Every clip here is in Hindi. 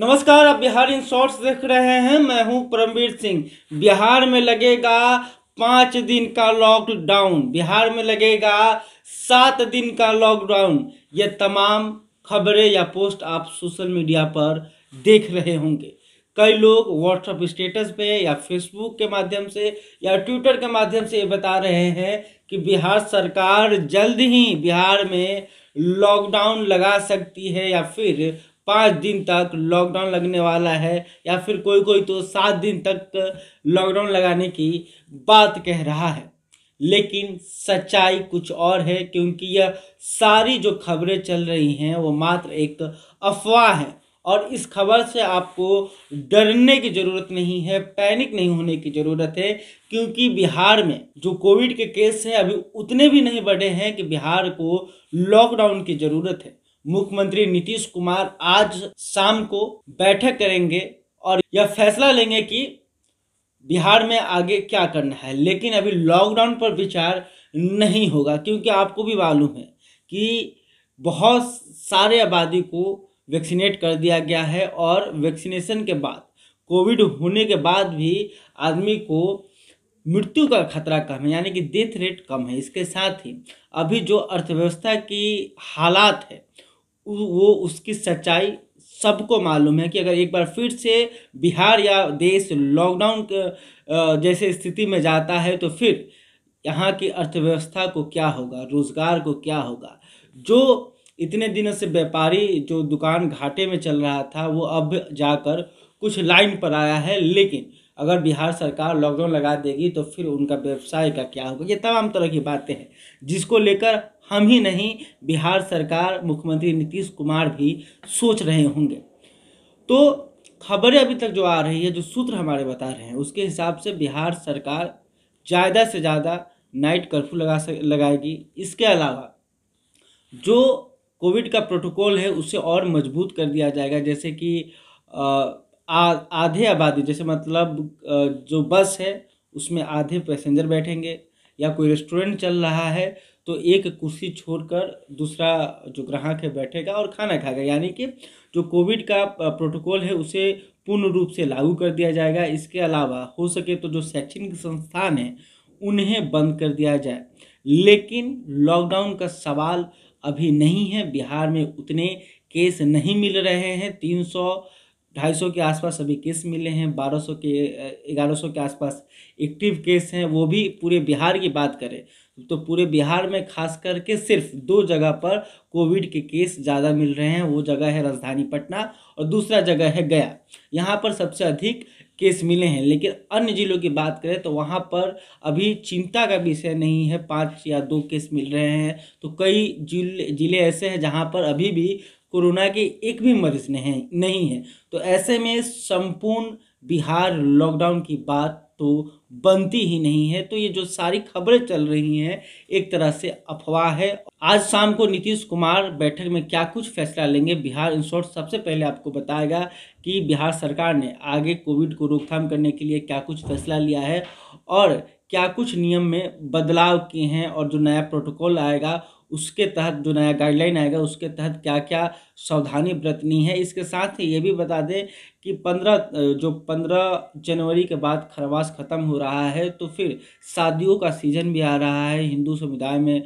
नमस्कार आप बिहार इन शॉर्ट्स देख रहे हैं मैं हूं परमवीर सिंह बिहार में लगेगा पाँच दिन का लॉकडाउन बिहार में लगेगा सात दिन का लॉकडाउन ये तमाम खबरें या पोस्ट आप सोशल मीडिया पर देख रहे होंगे कई लोग व्हाट्सएप स्टेटस पे या फेसबुक के माध्यम से या ट्विटर के माध्यम से ये बता रहे हैं कि बिहार सरकार जल्द ही बिहार में लॉकडाउन लगा सकती है या फिर पाँच दिन तक लॉकडाउन लगने वाला है या फिर कोई कोई तो सात दिन तक लॉकडाउन लगाने की बात कह रहा है लेकिन सच्चाई कुछ और है क्योंकि यह सारी जो खबरें चल रही हैं वो मात्र एक अफवाह है और इस खबर से आपको डरने की ज़रूरत नहीं है पैनिक नहीं होने की ज़रूरत है क्योंकि बिहार में जो कोविड के केस हैं अभी उतने भी नहीं बढ़े हैं कि बिहार को लॉकडाउन की ज़रूरत है मुख्यमंत्री नीतीश कुमार आज शाम को बैठक करेंगे और यह फैसला लेंगे कि बिहार में आगे क्या करना है लेकिन अभी लॉकडाउन पर विचार नहीं होगा क्योंकि आपको भी मालूम है कि बहुत सारे आबादी को वैक्सीनेट कर दिया गया है और वैक्सीनेशन के बाद कोविड होने के बाद भी आदमी को मृत्यु का खतरा कम है यानी कि डेथ रेट कम है इसके साथ ही अभी जो अर्थव्यवस्था की हालात है वो उसकी सच्चाई सबको मालूम है कि अगर एक बार फिर से बिहार या देश लॉकडाउन जैसे स्थिति में जाता है तो फिर यहाँ की अर्थव्यवस्था को क्या होगा रोज़गार को क्या होगा जो इतने दिनों से व्यापारी जो दुकान घाटे में चल रहा था वो अब जाकर कुछ लाइन पर आया है लेकिन अगर बिहार सरकार लॉकडाउन लगा देगी तो फिर उनका व्यवसाय का क्या होगा ये तमाम तरह की बातें हैं जिसको लेकर हम ही नहीं बिहार सरकार मुख्यमंत्री नीतीश कुमार भी सोच रहे होंगे तो खबरें अभी तक जो आ रही है जो सूत्र हमारे बता रहे हैं उसके हिसाब से बिहार सरकार ज़्यादा से ज़्यादा नाइट कर्फ्यू लगा सक लगाएगी इसके अलावा जो कोविड का प्रोटोकॉल है उसे और मजबूत कर दिया जाएगा जैसे कि आ, आधे आबादी जैसे मतलब जो बस है उसमें आधे पैसेंजर बैठेंगे या कोई रेस्टोरेंट चल रहा है तो एक कुर्सी छोड़कर दूसरा जो ग्राहक है बैठेगा और खाना खाएगा यानी कि जो कोविड का प्रोटोकॉल है उसे पूर्ण रूप से लागू कर दिया जाएगा इसके अलावा हो सके तो जो शैक्षणिक संस्थान हैं उन्हें बंद कर दिया जाए लेकिन लॉकडाउन का सवाल अभी नहीं है बिहार में उतने केस नहीं मिल रहे हैं तीन सौ ढाई सौ के आसपास अभी केस मिले हैं बारह सौ के ग्यारह सौ के आसपास एक्टिव केस हैं वो भी पूरे बिहार की बात करें तो पूरे बिहार में खास करके सिर्फ दो जगह पर कोविड के केस ज़्यादा मिल रहे हैं वो जगह है राजधानी पटना और दूसरा जगह है गया यहाँ पर सबसे अधिक केस मिले हैं लेकिन अन्य जिलों की बात करें तो वहाँ पर अभी चिंता का विषय नहीं है पाँच या दो केस मिल रहे हैं तो कई जिले जिले ऐसे हैं जहाँ पर अभी भी कोरोना के एक भी मरीज नहीं नहीं है तो ऐसे में संपूर्ण बिहार लॉकडाउन की बात तो बनती ही नहीं है तो ये जो सारी खबरें चल रही हैं एक तरह से अफवाह है आज शाम को नीतीश कुमार बैठक में क्या कुछ फैसला लेंगे बिहार इन शॉर्ट सबसे पहले आपको बताएगा कि बिहार सरकार ने आगे कोविड को रोकथाम करने के लिए क्या कुछ फैसला लिया है और क्या कुछ नियम में बदलाव किए हैं और जो नया प्रोटोकॉल आएगा उसके तहत जो नया गाइडलाइन आएगा उसके तहत क्या क्या सावधानी बरतनी है इसके साथ ही ये भी बता दें कि पंद्रह जो पंद्रह जनवरी के बाद खरवास ख़त्म हो रहा है तो फिर शादियों का सीज़न भी आ रहा है हिंदू समुदाय में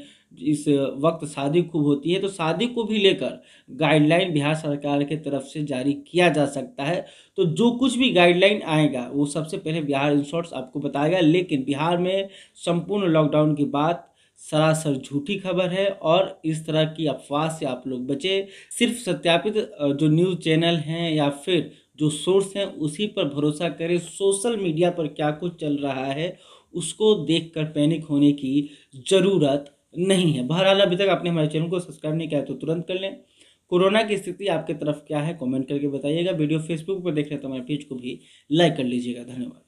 इस वक्त शादी खूब होती है तो शादी को भी लेकर गाइडलाइन बिहार सरकार के तरफ से जारी किया जा सकता है तो जो कुछ भी गाइडलाइन आएगा वो सबसे पहले बिहार इन शॉर्ट्स आपको बताएगा लेकिन बिहार में संपूर्ण लॉकडाउन की बात सरासर झूठी खबर है और इस तरह की अफवाह से आप लोग बचें सिर्फ सत्यापित जो न्यूज़ चैनल हैं या फिर जो सोर्स हैं उसी पर भरोसा करें सोशल मीडिया पर क्या कुछ चल रहा है उसको देखकर पैनिक होने की ज़रूरत नहीं है बहरहाल अभी तक आपने हमारे चैनल को सब्सक्राइब नहीं किया तो तुरंत कर लें कोरोना की स्थिति आपके तरफ क्या है कमेंट करके बताइएगा वीडियो फेसबुक पर देख रहे तो हमारे पेज को भी लाइक कर लीजिएगा धन्यवाद